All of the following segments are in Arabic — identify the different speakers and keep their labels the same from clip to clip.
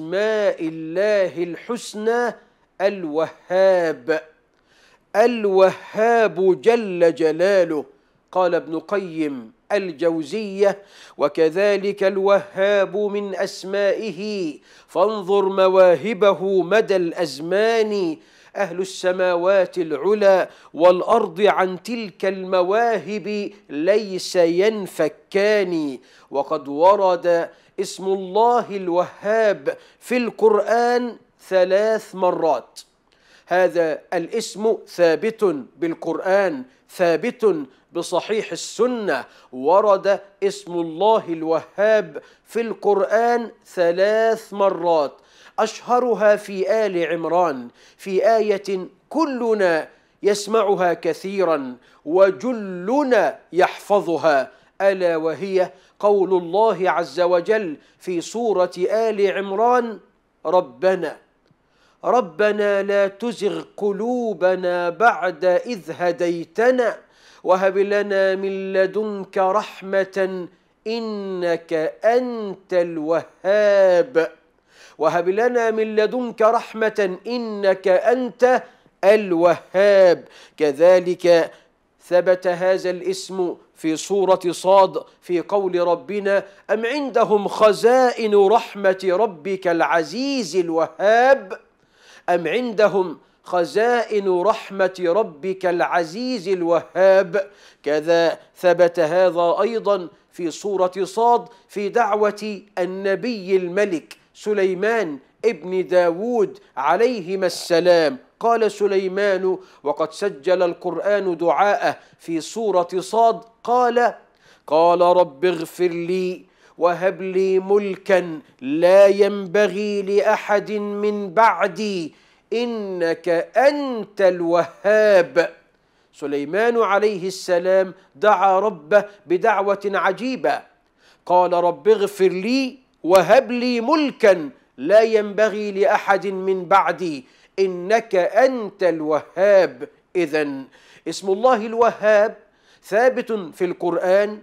Speaker 1: أسماء الله الحسنى الوهاب الوهاب جل جلاله قال ابن قيم الجوزية وكذلك الوهاب من أسمائه فانظر مواهبه مدى الأزمان أهل السماوات العلى والأرض عن تلك المواهب ليس ينفكان وقد ورد اسم الله الوهاب في القرآن ثلاث مرات هذا الاسم ثابت بالقرآن ثابت بصحيح السنة ورد اسم الله الوهاب في القرآن ثلاث مرات أشهرها في آل عمران في آية كلنا يسمعها كثيرا وجلنا يحفظها ألا وهي قول الله عز وجل في سورة آل عمران ربنا ربنا لا تزغ قلوبنا بعد إذ هديتنا وهب لنا من لدنك رحمة إنك أنت الوهاب وهب لنا من لدنك رحمة إنك أنت الوهاب كذلك ثبت هذا الاسم في سورة صاد في قول ربنا أم عندهم خزائن رحمة ربك العزيز الوهاب أم عندهم خزائن رحمة ربك العزيز الوهاب كذا ثبت هذا أيضا في سورة صاد في دعوة النبي الملك سليمان ابن داود عليهما السلام قال سليمان وقد سجل القرآن دعاءه في سورة صاد قال قال رب اغفر لي وهب لي ملكا لا ينبغي لأحد من بعدي إنك أنت الوهاب سليمان عليه السلام دعا ربه بدعوة عجيبة قال رب اغفر لي وهب لي ملكا لا ينبغي لاحد من بعدي انك انت الوهاب اذا اسم الله الوهاب ثابت في القران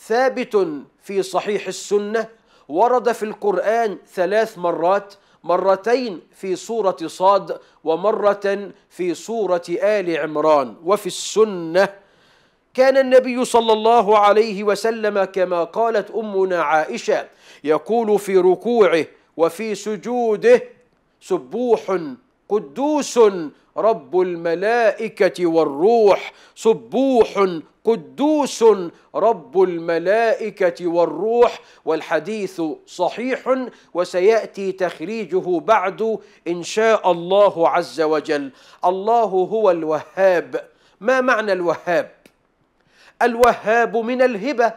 Speaker 1: ثابت في صحيح السنه ورد في القران ثلاث مرات مرتين في سوره صاد ومره في سوره ال عمران وفي السنه كان النبي صلى الله عليه وسلم كما قالت امنا عائشه يقول في ركوعه وفي سجوده سبوح قدوس رب الملائكة والروح سبوح قدوس رب الملائكة والروح والحديث صحيح وسيأتي تخريجه بعد إن شاء الله عز وجل الله هو الوهاب ما معنى الوهاب الوهاب من الهبة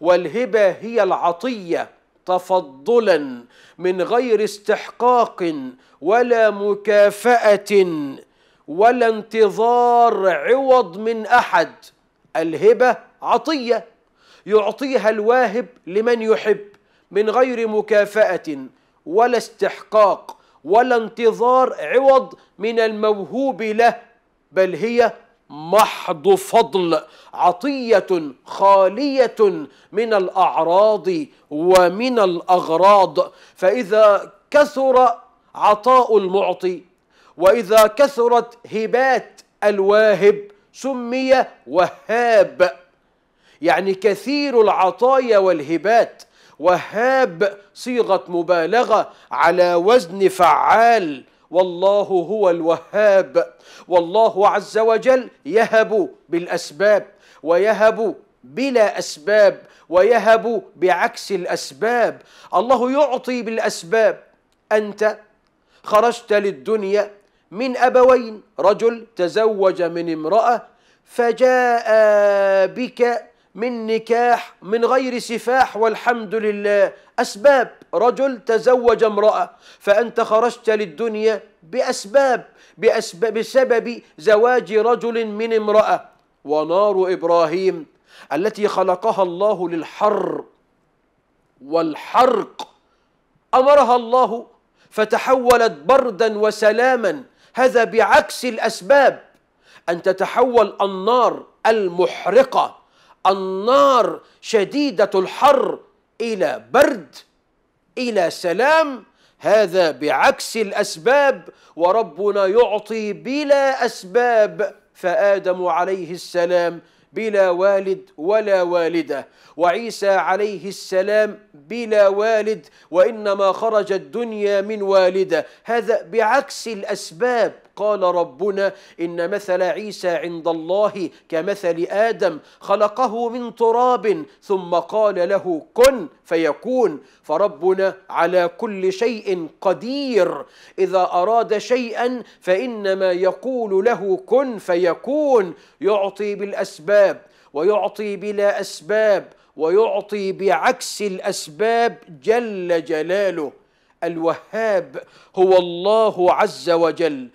Speaker 1: والهبة هي العطية تفضلا من غير استحقاق ولا مكافأة ولا انتظار عوض من أحد الهبة عطية يعطيها الواهب لمن يحب من غير مكافأة ولا استحقاق ولا انتظار عوض من الموهوب له بل هي محض فضل عطيه خاليه من الاعراض ومن الاغراض فاذا كثر عطاء المعطي واذا كثرت هبات الواهب سمي وهاب يعني كثير العطايا والهبات وهاب صيغه مبالغه على وزن فعال والله هو الوهاب والله عز وجل يهب بالاسباب ويهب بلا اسباب ويهب بعكس الاسباب الله يعطي بالاسباب انت خرجت للدنيا من ابوين رجل تزوج من امراه فجاء بك من نكاح من غير سفاح والحمد لله أسباب رجل تزوج امرأة فأنت خرجت للدنيا بأسباب, بأسباب بسبب زواج رجل من امرأة ونار إبراهيم التي خلقها الله للحر والحرق أمرها الله فتحولت بردا وسلاما هذا بعكس الأسباب أن تتحول النار المحرقة النار شديدة الحر إلى برد إلى سلام هذا بعكس الأسباب وربنا يعطي بلا أسباب فآدم عليه السلام بلا والد ولا والدة وعيسى عليه السلام بلا والد وإنما خرج الدنيا من والدة هذا بعكس الأسباب قال ربنا إن مثل عيسى عند الله كمثل آدم خلقه من تراب ثم قال له كن فيكون فربنا على كل شيء قدير إذا أراد شيئا فإنما يقول له كن فيكون يعطي بالأسباب ويعطي بلا أسباب ويعطي بعكس الأسباب جل جلاله الوهاب هو الله عز وجل